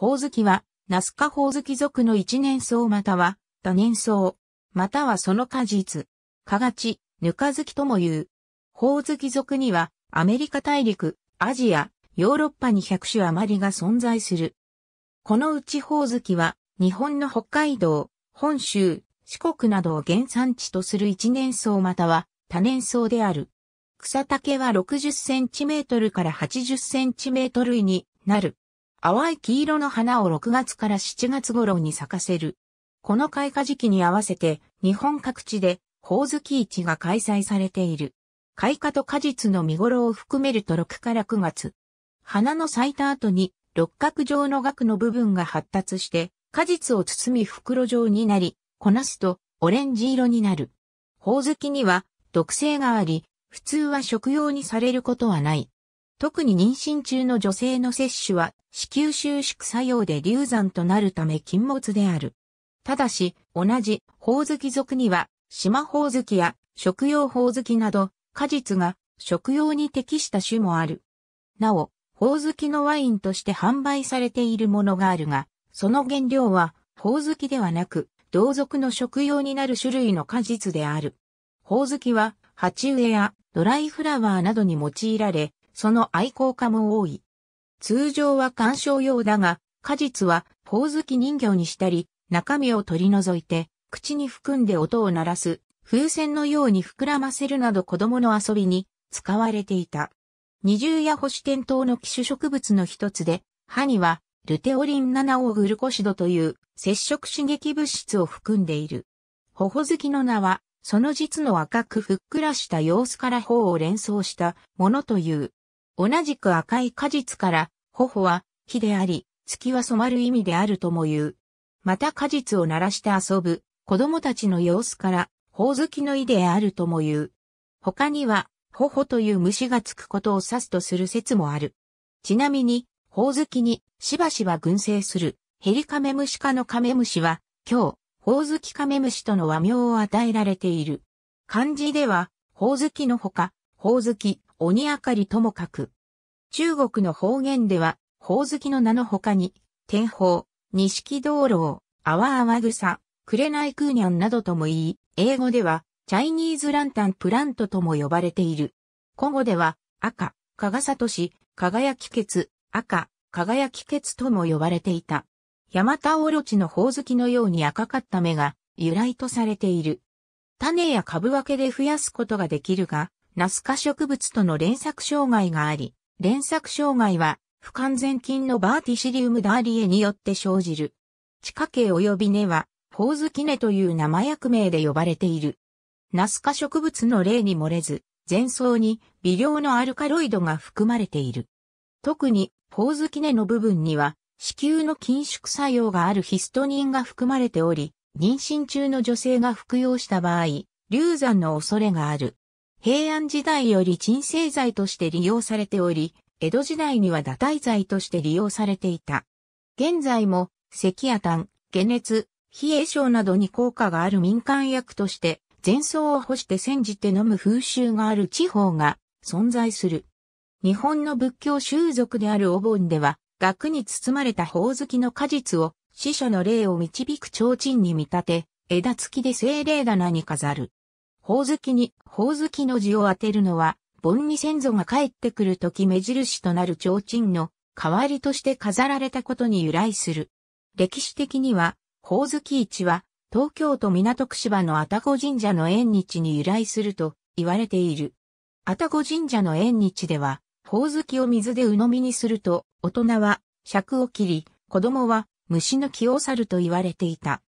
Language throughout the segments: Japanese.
宝月は、ナスカ宝月族の一年草または、多年草、またはその果実、かがち、ぬか月とも言う。宝月族には、アメリカ大陸、アジア、ヨーロッパに100種余りが存在する。このうち宝月は、日本の北海道、本州、四国などを原産地とする一年草または多年草である。草丈は60センチメートルから80センチメートルになる。淡い黄色の花を6月から7月頃に咲かせる。この開花時期に合わせて日本各地でほおずき市が開催されている。開花と果実の見頃を含めると6から9月。花の咲いた後に六角状の額の部分が発達して果実を包み袋状になり、こなすとオレンジ色になる。ほおずきには毒性があり、普通は食用にされることはない。特に妊娠中の女性の摂取は子宮収縮作用で流産となるため禁物である。ただし、同じ、ほおずき族には、島ほおずきや食用ほおずきなど、果実が食用に適した種もある。なお、ほおずきのワインとして販売されているものがあるが、その原料は、ほおずきではなく、同族の食用になる種類の果実である。ほおずきは、鉢植えやドライフラワーなどに用いられ、その愛好家も多い。通常は観賞用だが、果実は、ほおずき人形にしたり、中身を取り除いて、口に含んで音を鳴らす、風船のように膨らませるなど子供の遊びに使われていた。二重や星天灯の機種植物の一つで、歯にはルテオリン7オグルコシドという接触刺激物質を含んでいる。頬好きの名は、その実の赤くふっくらした様子から頬を連想したものという。同じく赤い果実から、頬は火であり、月は染まる意味であるとも言う。また果実を鳴らして遊ぶ、子供たちの様子から、頬月きの意であるとも言う。他には、頬という虫がつくことを指すとする説もある。ちなみに、頬月きにしばしば群生するヘリカメムシ科のカメムシは、今日、頬月きカメムシとの和名を与えられている。漢字では、頬月きのほか、頬月、き、鬼明かりとも書く。中国の方言では、宝月の名の他に、天宝、錦道路、あわあわ草、くれない空にゃんなどとも言い、英語では、チャイニーズランタンプラントとも呼ばれている。古語では、赤、かがさとし、輝きけつ、赤、輝きけつとも呼ばれていた。ヤマタオロチの宝月のように赤かった目が由来とされている。種や株分けで増やすことができるが、ナス科植物との連作障害があり、連作障害は不完全菌のバーティシリウムダーリエによって生じる。地下茎及び根は、ホーズキネという生薬名で呼ばれている。ナス科植物の例に漏れず、前奏に微量のアルカロイドが含まれている。特に、ホーズキネの部分には、子宮の緊縮作用があるヒストニンが含まれており、妊娠中の女性が服用した場合、流産の恐れがある。平安時代より鎮静剤として利用されており、江戸時代には打体剤として利用されていた。現在も、咳や痰、下熱、冷え症などに効果がある民間薬として、前奏を干して煎じて飲む風習がある地方が存在する。日本の仏教習俗であるお盆では、額に包まれた宝月の果実を死者の霊を導く提灯に見立て、枝付きで精霊棚に飾る。ほおずきに、ほおずきの字を当てるのは、盆に先祖が帰ってくるとき目印となる提灯の代わりとして飾られたことに由来する。歴史的には、ほおずき市は、東京都港区芝の愛宕神社の縁日に由来すると言われている。愛宕神社の縁日では、ほおずきを水で鵜呑みにすると、大人は尺を切り、子供は虫の木を去ると言われていた。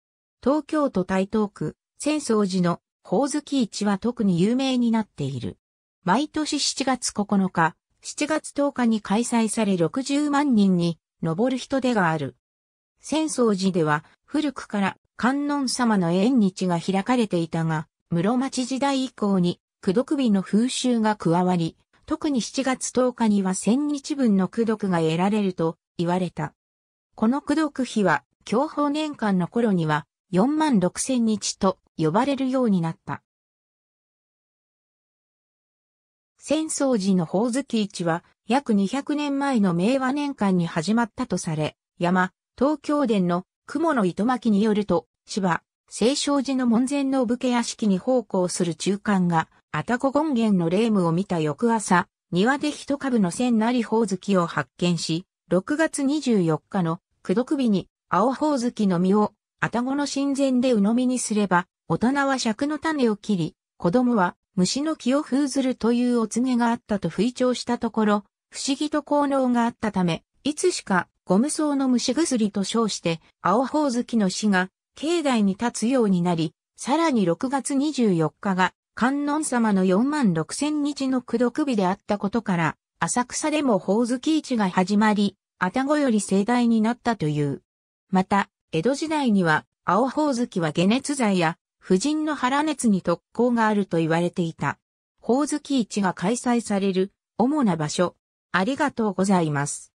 東京都台東区、浅草寺のほおずき市は特に有名になっている。毎年7月9日、7月10日に開催され60万人に上る人出がある。浅草寺では古くから観音様の縁日が開かれていたが、室町時代以降に苦毒日の風習が加わり、特に7月10日には1000日分の苦毒が得られると言われた。この苦毒日は、享保年間の頃には4万6000日と呼ばれるようになった。戦争時の宝月市は約200年前の明和年間に始まったとされ、山、東京殿の雲の糸巻によると、芝、清少寺の門前の武家屋敷に奉公する中間が、たこ権現の霊夢を見た翌朝、庭で一株の千なり宝月を発見し、6月24日の九読日に青宝月の実を、た宕の神前で鵜呑みにすれば、大人は尺の種を切り、子供は虫の木を封ずるというお告げがあったと吹聴したところ、不思議と効能があったため、いつしかゴム草の虫薬と称して、青宝月の死が境内に立つようになり、さらに6月24日が観音様の4万6千日の苦毒日であったことから、浅草でも宝月市が始まり、あたごより盛大になったという。また、江戸時代には、青宝月は解熱剤や夫人の腹熱に特効があると言われていた。ほおずき市が開催される主な場所。ありがとうございます。